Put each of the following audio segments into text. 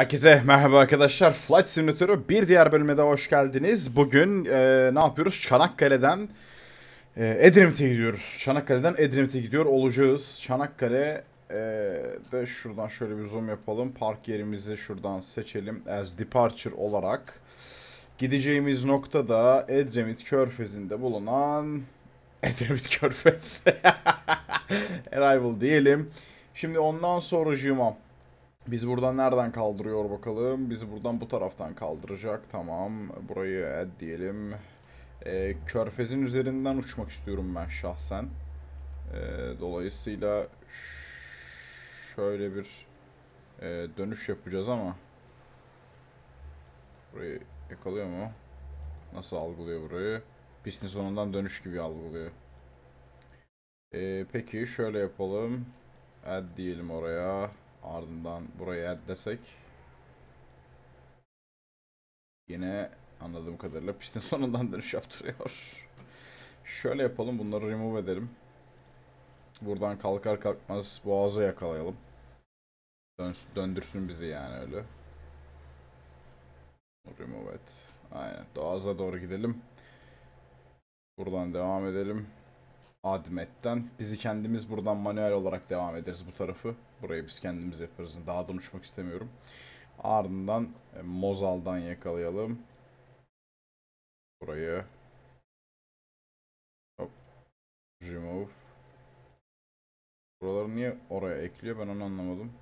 Herkese merhaba arkadaşlar. Flight Simulator'u bir diğer bölüme bölümde hoş geldiniz. Bugün e, ne yapıyoruz? Çanakkale'den e, Edremit'e gidiyoruz. Çanakkale'den Edremit'e gidiyor olacağız. Çanakkale e, de şuradan şöyle bir zoom yapalım. Park yerimizi şuradan seçelim. As departure olarak. Gideceğimiz nokta da Edremit Körfezi'nde bulunan Edremit Körfez. Arrival diyelim. Şimdi ondan sonra Jumam. Biz buradan nereden kaldırıyor bakalım. Biz buradan bu taraftan kaldıracak. Tamam. Burayı add diyelim. E, körfezin üzerinden uçmak istiyorum ben şahsen. E, dolayısıyla şöyle bir e, dönüş yapacağız ama burayı yakalıyor mu? Nasıl algılıyor burayı? Pistin sonundan dönüş gibi algılıyor. E, peki şöyle yapalım. Add diyelim oraya. Ardından buraya add desek. Yine anladığım kadarıyla pistin sonundan dönüş yaptırıyor. Şöyle yapalım bunları remove edelim. Buradan kalkar kalkmaz boğazı yakalayalım. Döns döndürsün bizi yani öyle. Remove et. Aynen. Boğaza doğru gidelim. Buradan devam edelim. Admet'ten. Bizi kendimiz buradan manuel olarak devam ederiz bu tarafı. Burayı biz kendimiz yaparız. Daha da uçmak istemiyorum. Ardından e, Mozal'dan yakalayalım. Burayı. Hop. Remove. Buraları niye oraya ekliyor ben onu anlamadım.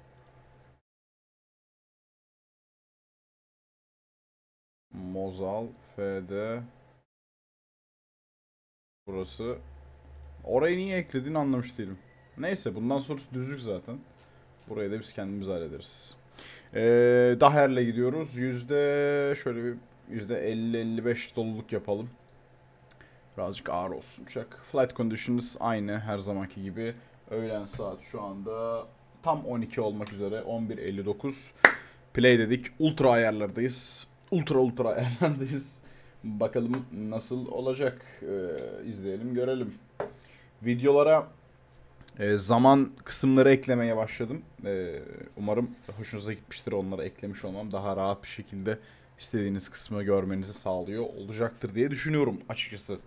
Mozal FD Burası Orayı niye ekledin anlamış değilim. Neyse bundan sonrası düzlük zaten. Burayı da biz kendimiz hallederiz. Ee, Daher'le gidiyoruz. Yüzde şöyle bir yüzde 50-55 doluluk yapalım. Birazcık ağır olsun uçak. Flight conditions aynı her zamanki gibi. Öğlen saat şu anda tam 12 olmak üzere 11.59. Play dedik. Ultra ayarlardayız. Ultra ultra ayarlardayız. Bakalım nasıl olacak. Ee, izleyelim görelim videolara e, zaman kısımları eklemeye başladım. E, umarım hoşunuza gitmiştir onları eklemiş olmam. Daha rahat bir şekilde istediğiniz kısmı görmenizi sağlıyor olacaktır diye düşünüyorum açıkçası.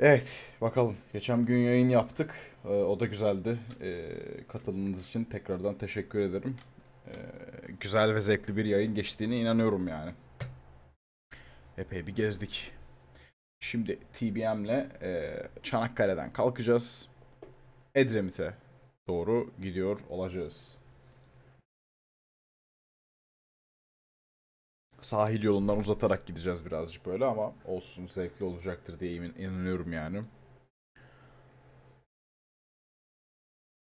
Evet bakalım. Geçen gün yayın yaptık. E, o da güzeldi. E, katılımınız için tekrardan teşekkür ederim. E, güzel ve zevkli bir yayın geçtiğine inanıyorum yani. Epey bir gezdik. Şimdi TBM'le e, Çanakkale'den kalkacağız. Edremit'e doğru gidiyor olacağız. Sahil yolundan uzatarak gideceğiz birazcık böyle ama olsun zevkli olacaktır diye emin, inanıyorum yani.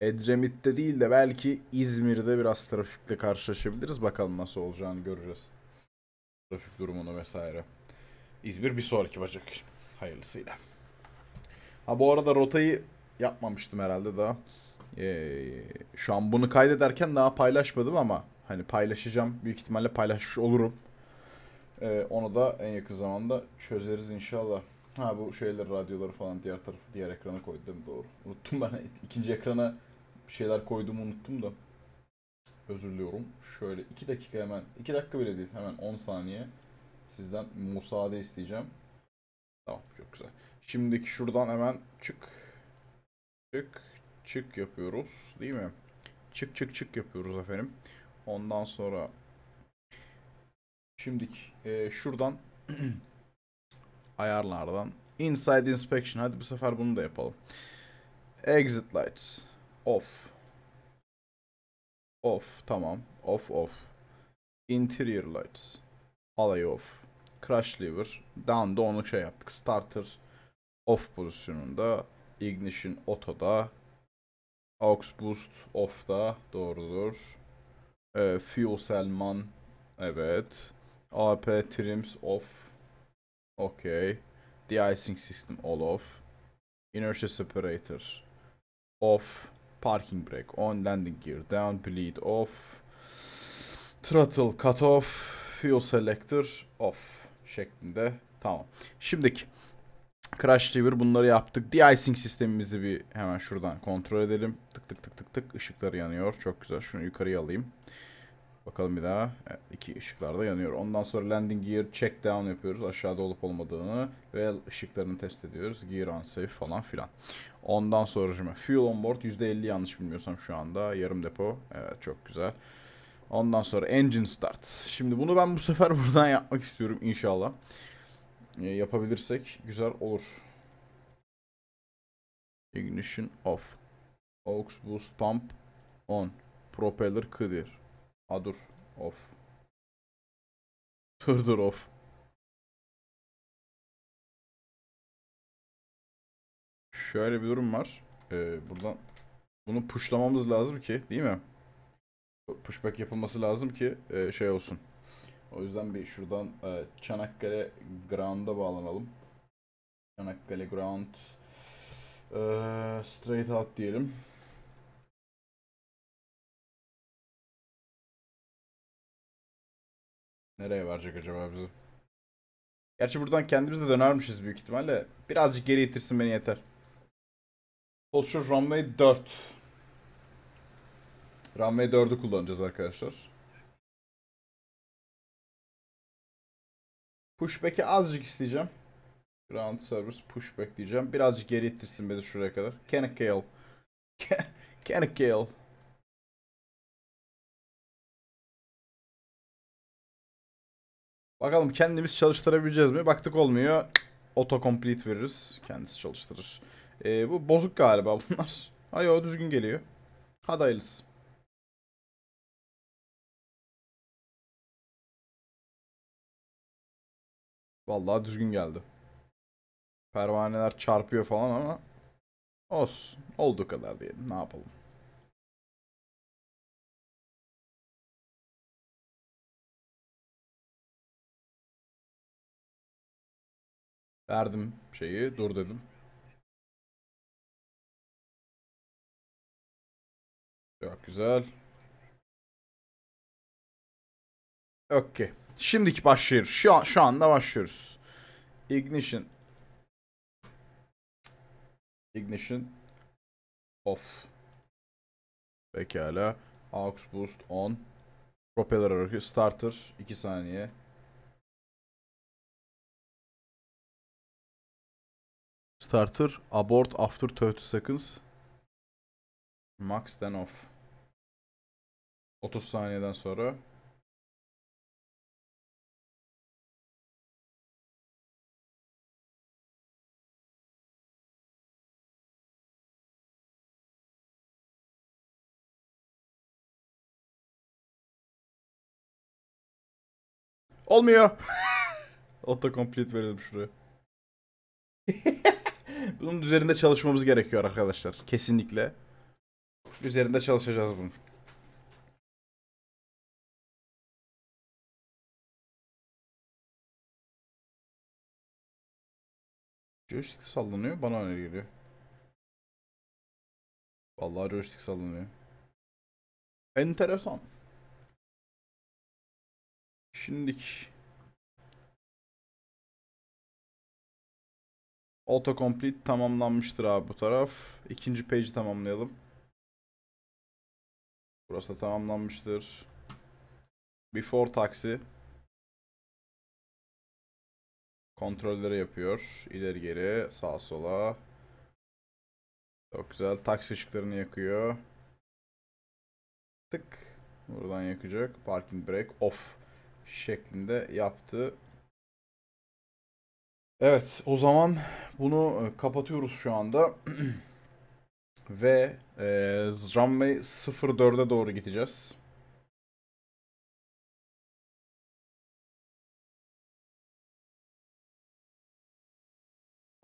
Edremit'te değil de belki İzmir'de biraz trafikle karşılaşabiliriz. Bakalım nasıl olacağını göreceğiz. Trafik durumunu vesaire. İzmir bir sonraki bacak. Hayırlısıyla. Ha bu arada rotayı yapmamıştım herhalde daha. Ee, şu an bunu kaydederken daha paylaşmadım ama hani paylaşacağım. Büyük ihtimalle paylaşmış olurum. Ee, onu da en yakın zamanda çözeriz inşallah. Ha bu şeyler radyoları falan diğer tarafı diğer ekrana koydum Doğru. Unuttum ben. ikinci ekrana bir şeyler koyduğumu unuttum da. Özür diliyorum. Şöyle iki dakika hemen. iki dakika bile değil. Hemen 10 saniye. Sizden müsaade isteyeceğim. Tamam çok güzel. Şimdiki şuradan hemen çık. Çık. Çık yapıyoruz. Değil mi? Çık çık çık yapıyoruz efendim. Ondan sonra şimdiki e, şuradan ayarlardan inside inspection. Hadi bu sefer bunu da yapalım. Exit lights off. Off tamam. Off off. Interior lights. Alay off. Crash lever. Down'da onu şey yaptık. Starter off pozisyonunda. Ignition auto'da. Aux boost off'da. Doğrudur. E, fuel Selman. Evet. AP trims off. Okay. De-icing system all off. Inertia separator off. Parking brake on. Landing gear down. Bleed off. Throttle cut off. Fuel selector off şeklinde. Tamam. Şimdiki Crash Driver bunları yaptık. De-icing sistemimizi bir hemen şuradan kontrol edelim. Tık tık tık tık tık. Işıklar yanıyor. Çok güzel. Şunu yukarıya alayım. Bakalım bir daha. Evet, iki ışıklar da yanıyor. Ondan sonra landing gear check down yapıyoruz. Aşağıda olup olmadığını ve ışıklarını test ediyoruz. Gear unsafe falan filan. Ondan sonra şimdi fuel on board %50 yanlış bilmiyorsam şu anda. Yarım depo. Evet çok güzel. Ondan sonra engine start. Şimdi bunu ben bu sefer buradan yapmak istiyorum inşallah. E, yapabilirsek güzel olur. Ignition off. Aux boost pump on. Propeller clear. Ha dur. Off. Dur dur off. Şöyle bir durum var. Ee, buradan bunu pushlamamız lazım ki değil mi? pushback yapılması lazım ki e, şey olsun. O yüzden bir şuradan e, Çanakkale Ground'a bağlanalım. Çanakkale Ground e, straight out diyelim. Nereye varacak acaba bizi? Gerçi buradan kendimiz de dönermişiz büyük ihtimalle. Birazcık geri itirsin beni yeter. Culture Runway 4. Runway 4'ü kullanacağız arkadaşlar. Pushback'i azıcık isteyeceğim. Ground service pushback diyeceğim. Birazcık geri ittirsin bizi şuraya kadar. Can kill. Can kill. Bakalım kendimiz çalıştırabileceğiz mi? Baktık olmuyor. Autocomplete veririz. Kendisi çalıştırır. Ee, bu bozuk galiba bunlar. o düzgün geliyor. Hadi hayırlısı. Vallahi düzgün geldi. Pervaneler çarpıyor falan ama olsun. Olduğu kadar diyelim. Ne yapalım. Verdim şeyi. Dur dedim. Çok güzel. Okey. Şimdiki başlıyor. Şu, an, şu anda başlıyoruz. Ignition. Ignition. Off. Pekala. Aux boost on. Propeller hareketi. Starter. 2 saniye. Starter. Abort after 30 seconds. Max then off. 30 saniyeden sonra Olmuyor. Autocomplete verelim şuraya. bunun üzerinde çalışmamız gerekiyor arkadaşlar. Kesinlikle. Üzerinde çalışacağız bunun. Joystick sallanıyor. Bana öyle geliyor. Vallahi joystick sallanıyor. Enteresan. Şimdilik Autocomplete tamamlanmıştır abi bu taraf. İkinci page'i tamamlayalım. Burası da tamamlanmıştır. Before taksi. Kontrolleri yapıyor. İleri geri, sağa sola. Çok güzel. Taksi ışıklarını yakıyor. Tık. Buradan yakacak. Parking brake off şeklinde yaptı. Evet o zaman bunu e, kapatıyoruz şu anda. Ve e, runway 04'e doğru gideceğiz.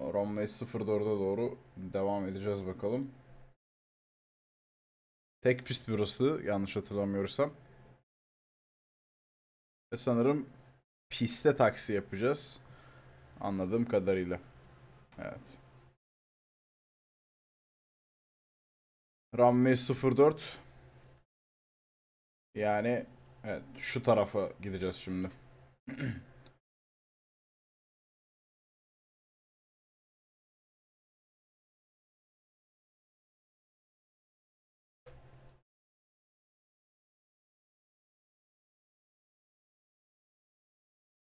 Runway 04'e doğru devam edeceğiz bakalım. Tek pist burası yanlış hatırlamıyorsam. Ve sanırım piste taksi yapacağız. Anladığım kadarıyla. Evet. Runway 04. Yani evet şu tarafa gideceğiz şimdi.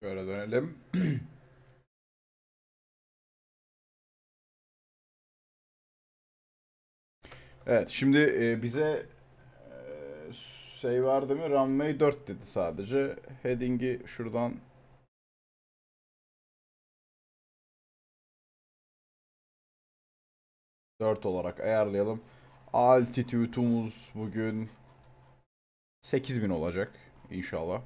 Şöyle dönelim. evet şimdi e, bize e, şey vardı mı? Runway 4 dedi sadece. Heading'i şuradan Dört olarak ayarlayalım. Altitude'umuz bugün 8000 olacak inşallah.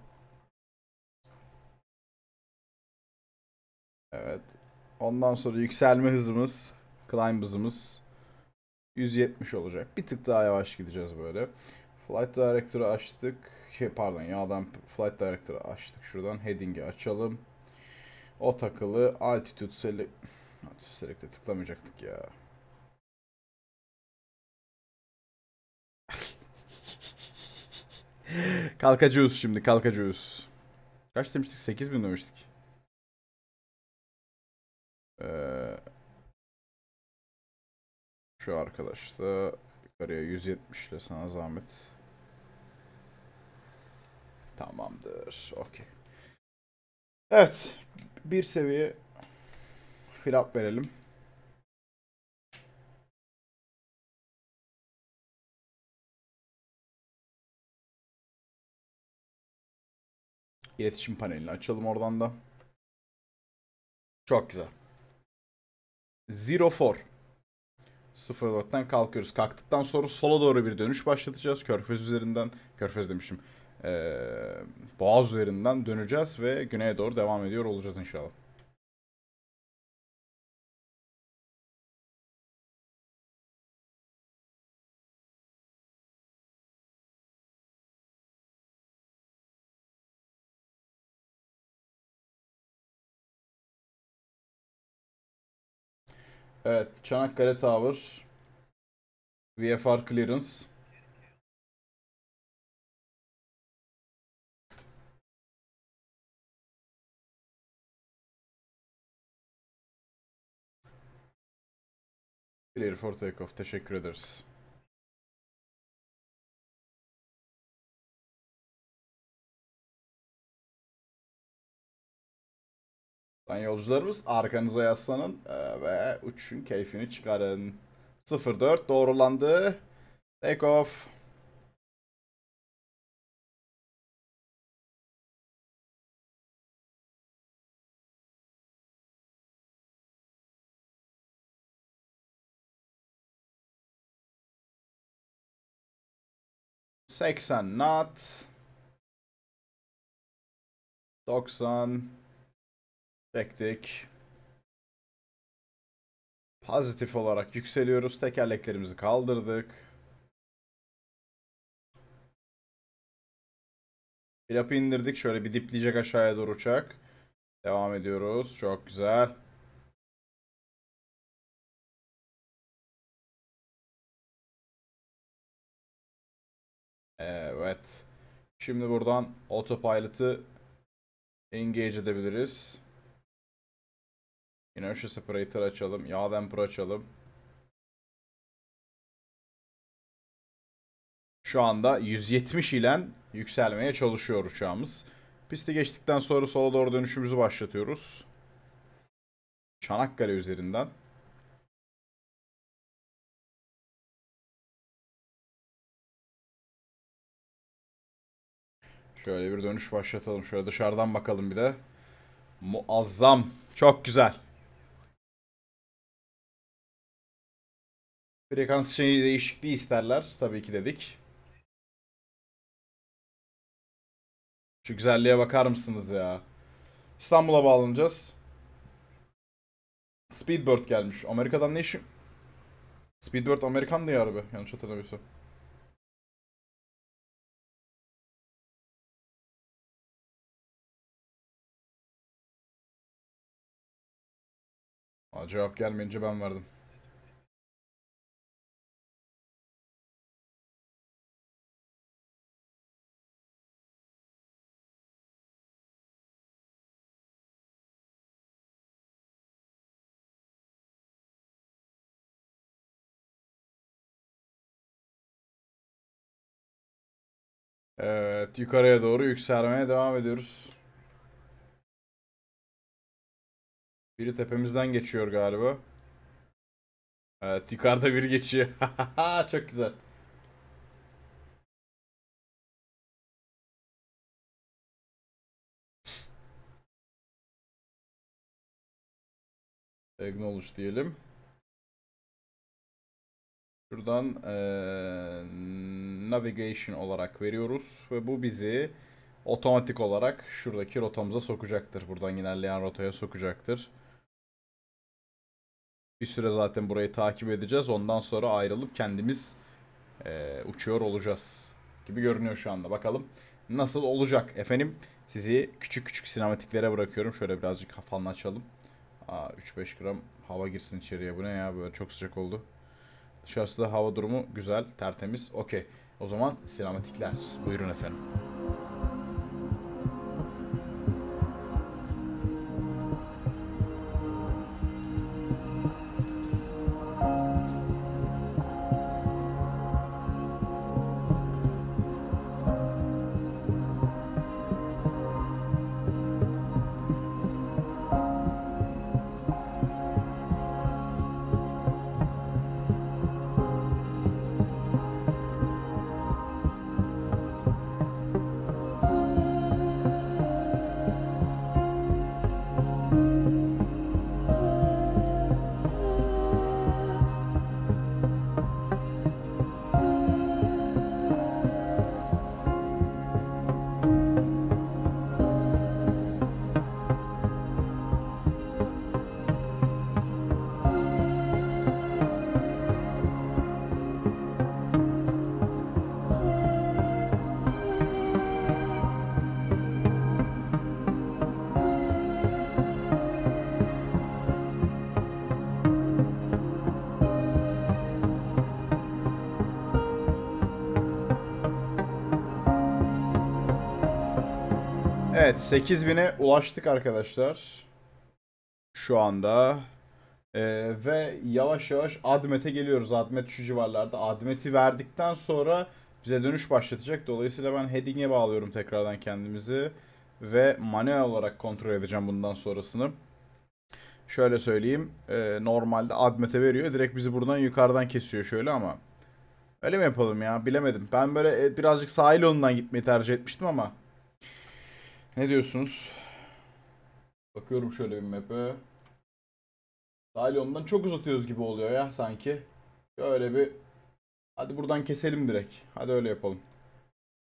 Evet. Ondan sonra yükselme hızımız, climb hızımız 170 olacak. Bir tık daha yavaş gideceğiz böyle. Flight Director'ı açtık. Şey pardon yağdan Flight Director'ı açtık. Şuradan heading'i açalım. O takılı altitude select. Altitude select'e tıklamayacaktık ya. kalkacağız şimdi kalkacağız. Kaç demiştik? 8000 demiştik. Ee, şu arkadaş da yukarıya 170 ile sana zahmet. Tamamdır. Okey. Evet. Bir seviye flap verelim. İletişim panelini açalım oradan da. Çok güzel. Zero four. 04'ten kalkıyoruz. Kalktıktan sonra sola doğru bir dönüş başlatacağız. Körfez üzerinden, Körfez demişim. Ee, Boğaz üzerinden döneceğiz ve güneye doğru devam ediyor olacağız inşallah. Evet. Çanakkale Tower. VFR Clearance. Clear for takeoff. Teşekkür ederiz. Sen yolcularımız arkanıza yaslanın e, ve uçuşun keyfini çıkarın. 04 doğrulandı. Take off. Seksen knot. Doksan. Tek Pozitif olarak yükseliyoruz. Tekerleklerimizi kaldırdık. Flap'ı indirdik. Şöyle bir dipleyecek aşağıya doğru uçak. Devam ediyoruz. Çok güzel. Evet. Şimdi buradan autopilot'ı engage edebiliriz. Yine şu Separator açalım. Yağ damper açalım. Şu anda 170 ile yükselmeye çalışıyor uçağımız. Pisti geçtikten sonra sola doğru dönüşümüzü başlatıyoruz. Çanakkale üzerinden. Şöyle bir dönüş başlatalım. Şöyle dışarıdan bakalım bir de. Muazzam. Çok güzel. Frekans şeyi değişikliği isterler. Tabii ki dedik. Şu güzelliğe bakar mısınız ya? İstanbul'a bağlanacağız. Speedbird gelmiş. Amerika'dan ne işi? Speedbird Amerikan diye abi. Yanlış hatırlamıyorsam. Aa, cevap gelmeyince ben verdim. Evet yukarıya doğru yükselmeye devam ediyoruz. Biri tepemizden geçiyor galiba. Evet yukarıda biri geçiyor. Çok güzel. Acknowledge diyelim. Şuradan ee, navigation olarak veriyoruz ve bu bizi otomatik olarak şuradaki rotamıza sokacaktır. Buradan ilerleyen rotaya sokacaktır. Bir süre zaten burayı takip edeceğiz. Ondan sonra ayrılıp kendimiz e, uçuyor olacağız gibi görünüyor şu anda. Bakalım nasıl olacak efendim. Sizi küçük küçük sinematiklere bırakıyorum. Şöyle birazcık hafanla açalım. 3-5 gram hava girsin içeriye. Bu ne ya böyle çok sıcak oldu. Dışarısı da hava durumu güzel, tertemiz. Okey. O zaman sinematikler. Buyurun efendim. Evet 8000'e ulaştık arkadaşlar. Şu anda. Ee, ve yavaş yavaş Admet'e geliyoruz. Admet şu civarlarda. Admet'i verdikten sonra bize dönüş başlatacak. Dolayısıyla ben heading'e bağlıyorum tekrardan kendimizi. Ve manuel olarak kontrol edeceğim bundan sonrasını. Şöyle söyleyeyim. E, normalde Admet'e veriyor. Direkt bizi buradan yukarıdan kesiyor şöyle ama. Öyle mi yapalım ya? Bilemedim. Ben böyle e, birazcık sahil yolundan gitmeyi tercih etmiştim ama ne diyorsunuz? Bakıyorum şöyle bir map'e. Dalyon'dan çok uzatıyoruz gibi oluyor ya sanki. Böyle bir... Hadi buradan keselim direkt. Hadi öyle yapalım.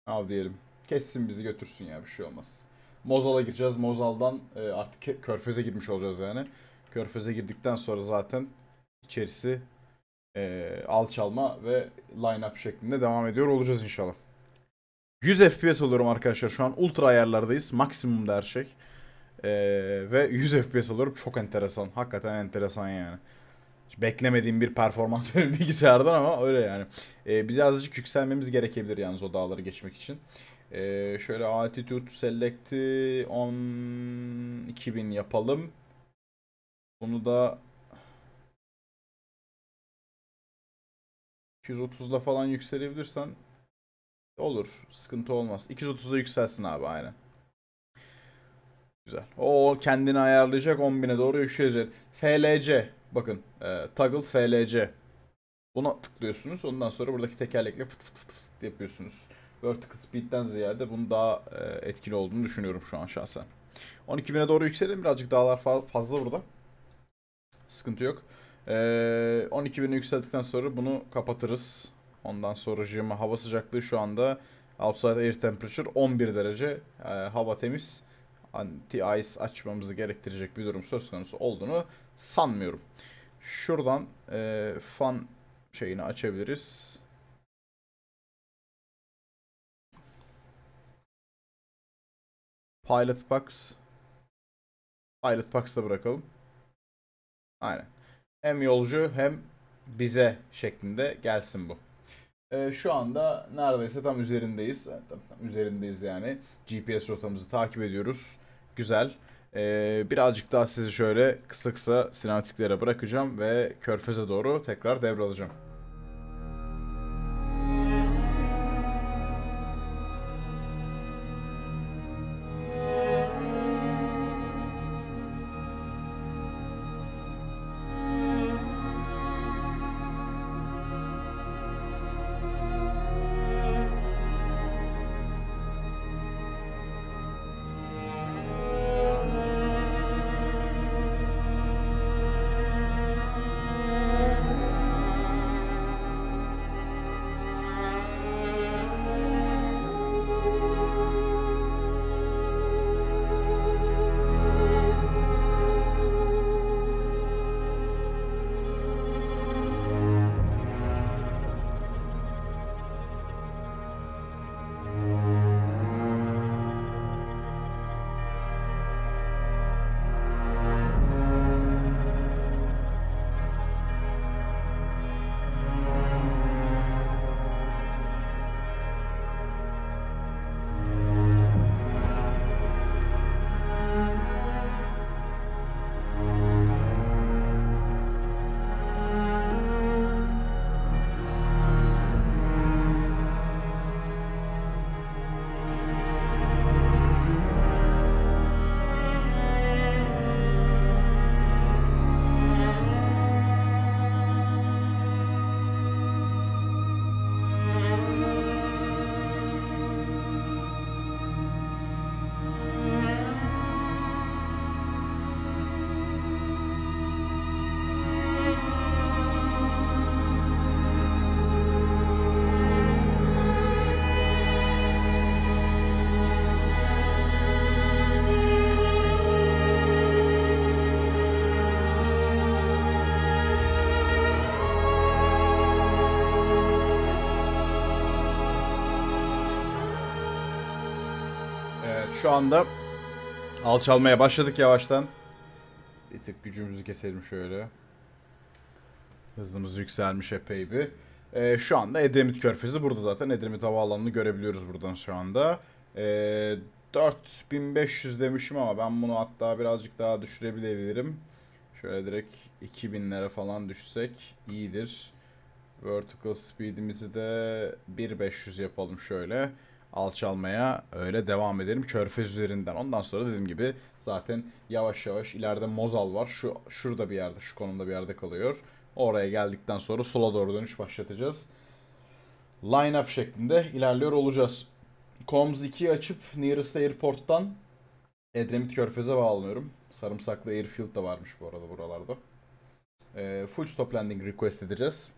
Av diyelim. Kessin bizi götürsün ya bir şey olmaz. Mozal'a gireceğiz. Mozal'dan e, artık Körfez'e girmiş olacağız yani. Körfez'e girdikten sonra zaten içerisi e, alçalma ve line-up şeklinde devam ediyor olacağız inşallah. 100 FPS alıyorum arkadaşlar. Şu an ultra ayarlardayız. Maksimumda her şey. Ee, ve 100 FPS alıyorum. Çok enteresan. Hakikaten enteresan yani. Hiç beklemediğim bir performans benim bilgisayardan ama öyle yani. Ee, bize azıcık yükselmemiz gerekebilir yalnız o dağları geçmek için. Ee, şöyle altitude select'i 10 2000 yapalım. Bunu da 230'da falan yükselebilirsen Olur. Sıkıntı olmaz. 230'a yükselsin abi aynen. Güzel. O kendini ayarlayacak 10.000'e doğru yükselecek. FLC. Bakın. E, toggle FLC. Buna tıklıyorsunuz. Ondan sonra buradaki tekerlekle fıt fıt fıt fıt yapıyorsunuz. Vertical Speed'den ziyade bunun daha e, etkili olduğunu düşünüyorum şu an şahsen. 12.000'e doğru yükselim. Birazcık dağlar fa fazla burada. Sıkıntı yok. E, 12.000'i yükseldikten sonra bunu kapatırız. Ondan sonracığıma hava sıcaklığı şu anda outside air temperature 11 derece. E, hava temiz. Anti-ice açmamızı gerektirecek bir durum söz konusu olduğunu sanmıyorum. Şuradan e, fan şeyini açabiliriz. Pilot Box. Pilot Box'ta bırakalım. Aynen. Hem yolcu hem bize şeklinde gelsin bu. Ee, şu anda neredeyse tam üzerindeyiz. Ee, tam, tam üzerindeyiz yani. GPS rotamızı takip ediyoruz. Güzel. E, birazcık daha sizi şöyle kısa kısa sinatiklere bırakacağım ve körfeze doğru tekrar devralacağım. şu anda alçalmaya başladık yavaştan. Bir tık gücümüzü keselim şöyle. Hızımız yükselmiş epey bir. Ee, şu anda Edremit Körfezi burada zaten. Edremit Havaalanı'nı görebiliyoruz buradan şu anda. Ee, 4500 demişim ama ben bunu hatta birazcık daha düşürebilebilirim. Şöyle direkt 2000'lere falan düşsek iyidir. Vertical speed'imizi de 1500 yapalım şöyle alçalmaya öyle devam edelim. Körfez üzerinden. Ondan sonra dediğim gibi zaten yavaş yavaş ileride Mozal var. Şu şurada bir yerde, şu konumda bir yerde kalıyor. Oraya geldikten sonra sola doğru dönüş başlatacağız. Line up şeklinde ilerliyor olacağız. Coms 2'yi açıp Nearest Airport'tan Edremit Körfez'e bağlanıyorum. Sarımsaklı Airfield de varmış bu arada buralarda. E, full stop landing request edeceğiz.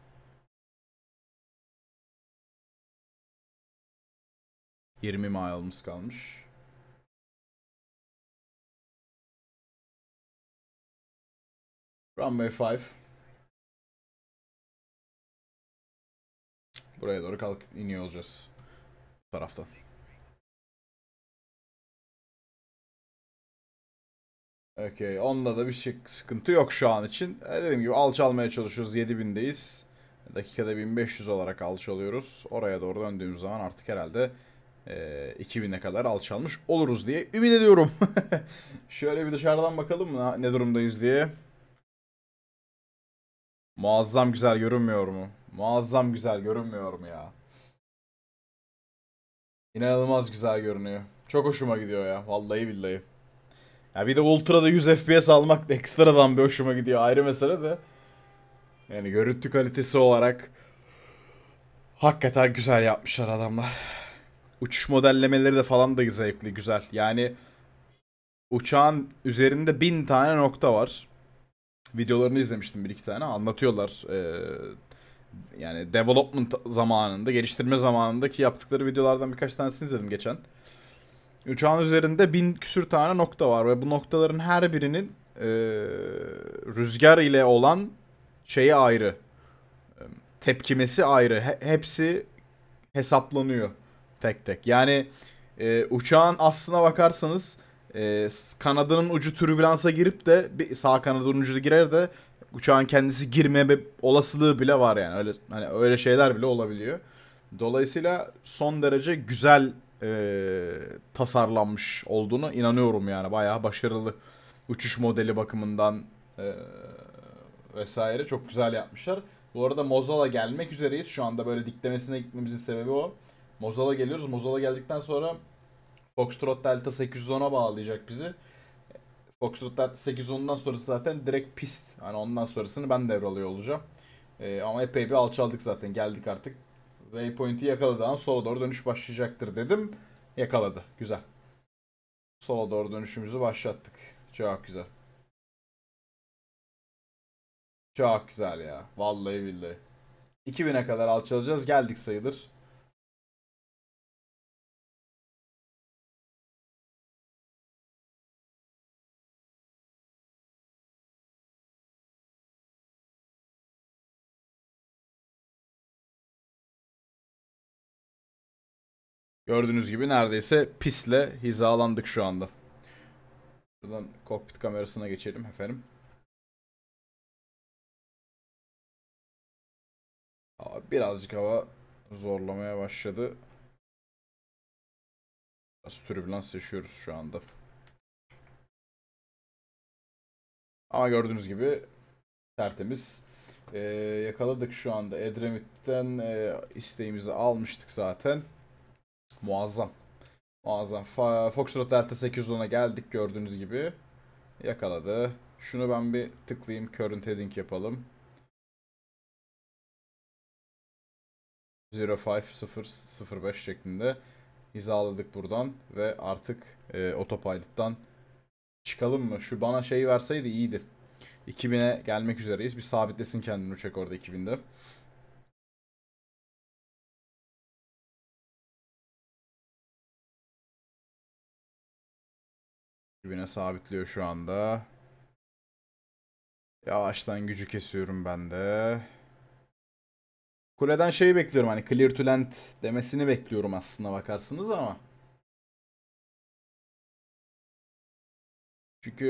20 mile'ımız kalmış. Runway 5. Buraya doğru kalk iniyor olacağız. Bu taraftan. Okey. Onda da bir şey, sıkıntı yok şu an için. E dediğim gibi alçalmaya çalışıyoruz. 7000'deyiz. Dakikada 1500 olarak alçalıyoruz. Oraya doğru döndüğümüz zaman artık herhalde e, 2000'e kadar alçalmış oluruz diye ümit ediyorum. Şöyle bir dışarıdan bakalım ha, ne durumdayız diye. Muazzam güzel görünmüyor mu? Muazzam güzel görünmüyor mu ya? İnanılmaz güzel görünüyor. Çok hoşuma gidiyor ya. Vallahi billahi. Ya bir de Ultra'da 100 FPS almak da ekstradan bir hoşuma gidiyor. Ayrı mesele de. Yani görüntü kalitesi olarak hakikaten güzel yapmışlar adamlar uçuş modellemeleri de falan da zevkli, güzel. Yani uçağın üzerinde bin tane nokta var. Videolarını izlemiştim bir iki tane. Anlatıyorlar. Ee, yani development zamanında, geliştirme zamanındaki yaptıkları videolardan birkaç tanesini izledim geçen. Uçağın üzerinde bin küsür tane nokta var ve bu noktaların her birinin e, rüzgar ile olan şeyi ayrı. E, tepkimesi ayrı. He, hepsi hesaplanıyor. Tek tek. Yani e, uçağın aslına bakarsanız e, kanadının ucu türbülansa girip de bir sağ kanadının ucu girer de uçağın kendisi girmeme olasılığı bile var yani. Öyle hani öyle şeyler bile olabiliyor. Dolayısıyla son derece güzel e, tasarlanmış olduğunu inanıyorum yani. Bayağı başarılı uçuş modeli bakımından e, vesaire çok güzel yapmışlar. Bu arada Mozal'a gelmek üzereyiz. Şu anda böyle diklemesine gitmemizin sebebi o. Mozal'a geliyoruz. Mozal'a geldikten sonra Foxtrot Delta 810'a bağlayacak bizi. Foxtrot Delta 810'dan sonrası zaten direkt pist. Hani ondan sonrasını ben devralıyor olacağım. Ee, ama epey bir alçaldık zaten. Geldik artık. Waypoint'i yakaladığı an sola doğru dönüş başlayacaktır dedim. Yakaladı. Güzel. Sola doğru dönüşümüzü başlattık. Çok güzel. Çok güzel ya. Vallahi billahi. 2000'e kadar alçalacağız. Geldik sayılır. Gördüğünüz gibi neredeyse pisle hizalandık şu anda. Buradan kokpit kamerasına geçelim efendim. Birazcık hava zorlamaya başladı. Biraz türbülans yaşıyoruz şu anda. Ama gördüğünüz gibi tertemiz. Ee, yakaladık şu anda. Edremit'ten e, isteğimizi almıştık zaten. Muazzam. Muazzam. Foxtrot Delta 810'a geldik gördüğünüz gibi. Yakaladı. Şunu ben bir tıklayayım. Current heading yapalım. 05.0.05 şeklinde hizaladık buradan ve artık e, otopilot'tan çıkalım mı? Şu bana şeyi verseydi iyiydi. 2000'e gelmek üzereyiz. Bir sabitlesin kendini uçak orada 2000'de. Dibine sabitliyor şu anda. Yavaştan gücü kesiyorum ben de. Kuleden şeyi bekliyorum hani clear to land demesini bekliyorum aslında bakarsınız ama. Çünkü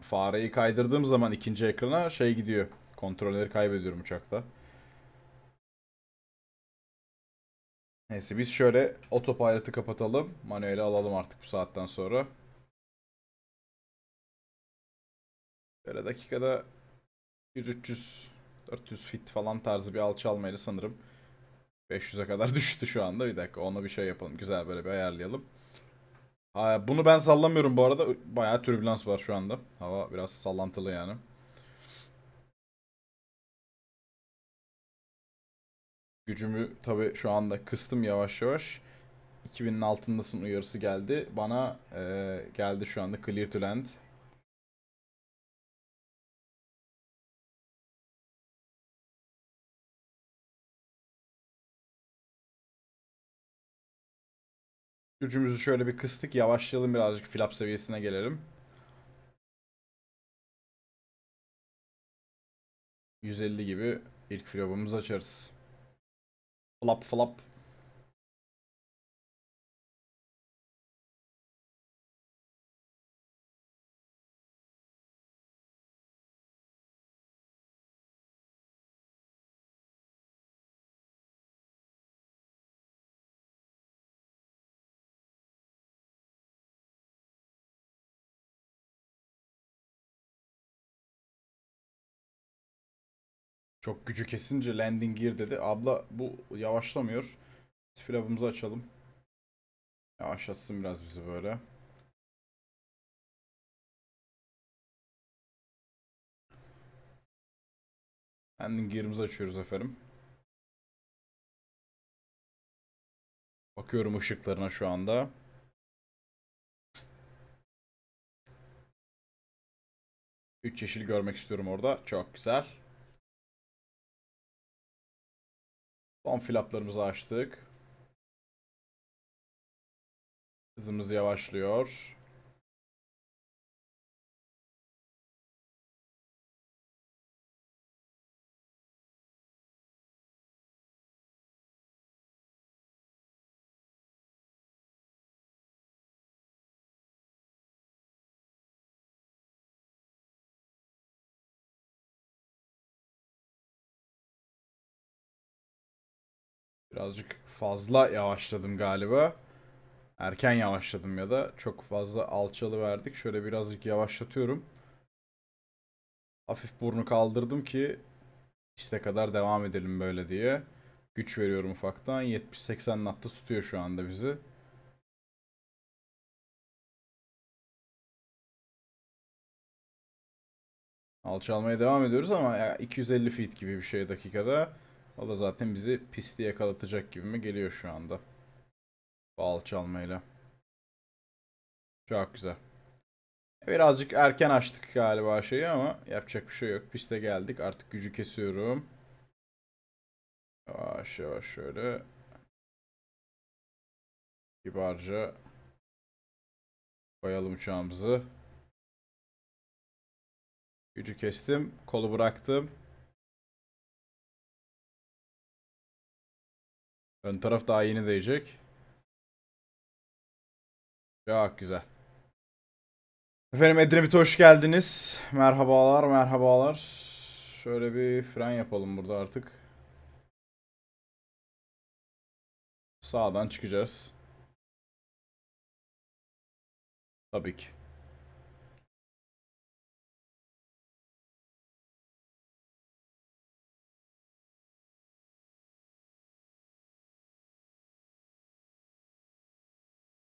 e, fareyi kaydırdığım zaman ikinci ekrana şey gidiyor. Kontrolleri kaybediyorum uçakta. Neyse biz şöyle otopilot'ı kapatalım. Manuel'i alalım artık bu saatten sonra. Böyle dakikada 100-300 400 fit falan tarzı bir alçalmayla sanırım 500'e kadar düştü şu anda. Bir dakika ona bir şey yapalım. Güzel böyle bir ayarlayalım. Ha, bunu ben sallamıyorum bu arada. Bayağı türbülans var şu anda. Hava biraz sallantılı yani. Gücümü tabi şu anda kıstım yavaş yavaş. 2000'in altındasın uyarısı geldi. Bana e, geldi şu anda clear to land. Gücümüzü şöyle bir kıstık. Yavaşlayalım birazcık flap seviyesine gelelim. 150 gibi ilk flap'ımızı açarız. Flap flap. Çok gücü kesince landing gear dedi. Abla bu yavaşlamıyor. Silahımızı açalım. Yavaşlatsın biraz bizi böyle. Landing gear'ımızı açıyoruz efendim. Bakıyorum ışıklarına şu anda. Üç yeşil görmek istiyorum orada. Çok güzel. Son flaplarımızı açtık. Hızımız yavaşlıyor. Birazcık fazla yavaşladım galiba. Erken yavaşladım ya da çok fazla alçalı verdik. Şöyle birazcık yavaşlatıyorum. Hafif burnu kaldırdım ki işte kadar devam edelim böyle diye. Güç veriyorum ufaktan. 70-80 natta tutuyor şu anda bizi. Alçalmaya devam ediyoruz ama 250 feet gibi bir şey dakikada. O da zaten bizi pisti yakalatacak gibi mi geliyor şu anda. Bağlı çalmayla. Çok güzel. Birazcık erken açtık galiba şeyi ama yapacak bir şey yok. Piste geldik. Artık gücü kesiyorum. Yavaş yavaş şöyle. Kibarca koyalım uçağımızı. Gücü kestim. Kolu bıraktım. Ön taraf daha yeni değecek. Çok güzel. Efendim Edremit hoş geldiniz. Merhabalar, merhabalar. Şöyle bir fren yapalım burada artık. Sağdan çıkacağız. Tabii ki.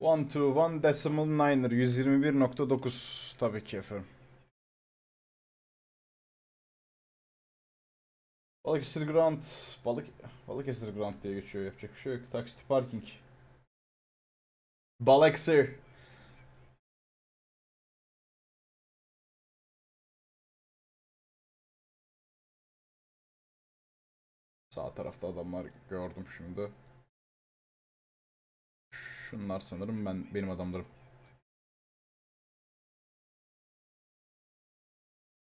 One two one decimal niner 121.9 tabii ki efendim. Balıkesir Grand balık Balıkesir Grand diye geçiyor yapacak bir şey yok. Taksi parking. Balıkesir. Sağ tarafta adamlar gördüm şimdi. Şunlar sanırım ben benim adamlarım.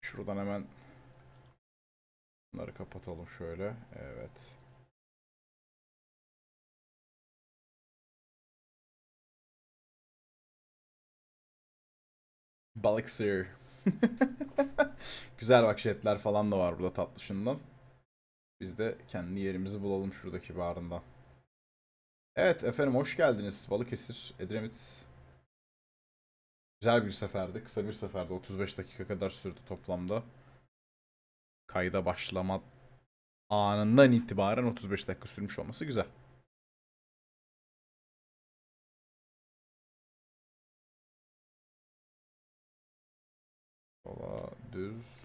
Şuradan hemen bunları kapatalım şöyle. Evet. Balıksır. Güzel bak jetler falan da var burada tatlışından. Biz de kendi yerimizi bulalım şuradaki barından. Evet efendim hoş geldiniz. Balıkesir, Edremit. Güzel bir seferdi. Kısa bir seferdi. 35 dakika kadar sürdü toplamda. Kayda başlama anından itibaren 35 dakika sürmüş olması güzel. Sola düz.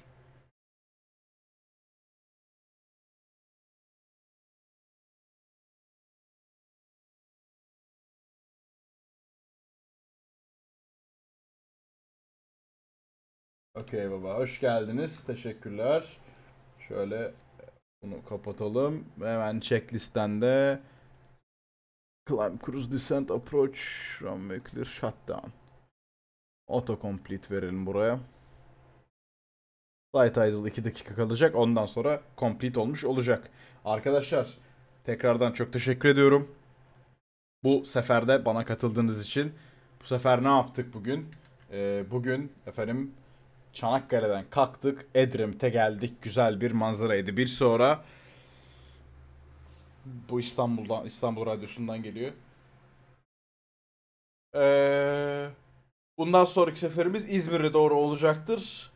Okey baba hoş geldiniz. Teşekkürler. Şöyle bunu kapatalım. Hemen checklistten de Climb Cruise Descent Approach Runway Clear Shutdown. Autocomplete verelim buraya. Flight Idle 2 dakika kalacak. Ondan sonra complete olmuş olacak. Arkadaşlar tekrardan çok teşekkür ediyorum. Bu seferde bana katıldığınız için. Bu sefer ne yaptık bugün? Ee, bugün efendim Çanakkale'den kalktık. Edremit'e geldik. Güzel bir manzaraydı. Bir sonra bu İstanbul'dan İstanbul Radyosu'ndan geliyor. Ee, bundan sonraki seferimiz İzmir'e doğru olacaktır.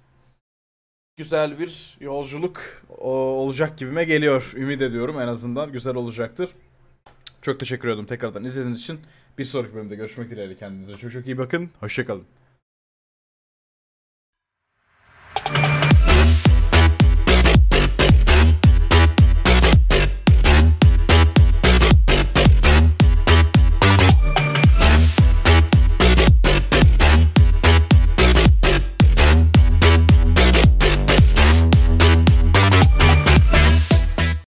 Güzel bir yolculuk olacak gibime geliyor. Ümit ediyorum en azından güzel olacaktır. Çok teşekkür ediyorum tekrardan izlediğiniz için. Bir sonraki bölümde görüşmek dileğiyle kendinize çok çok iyi bakın. Hoşçakalın.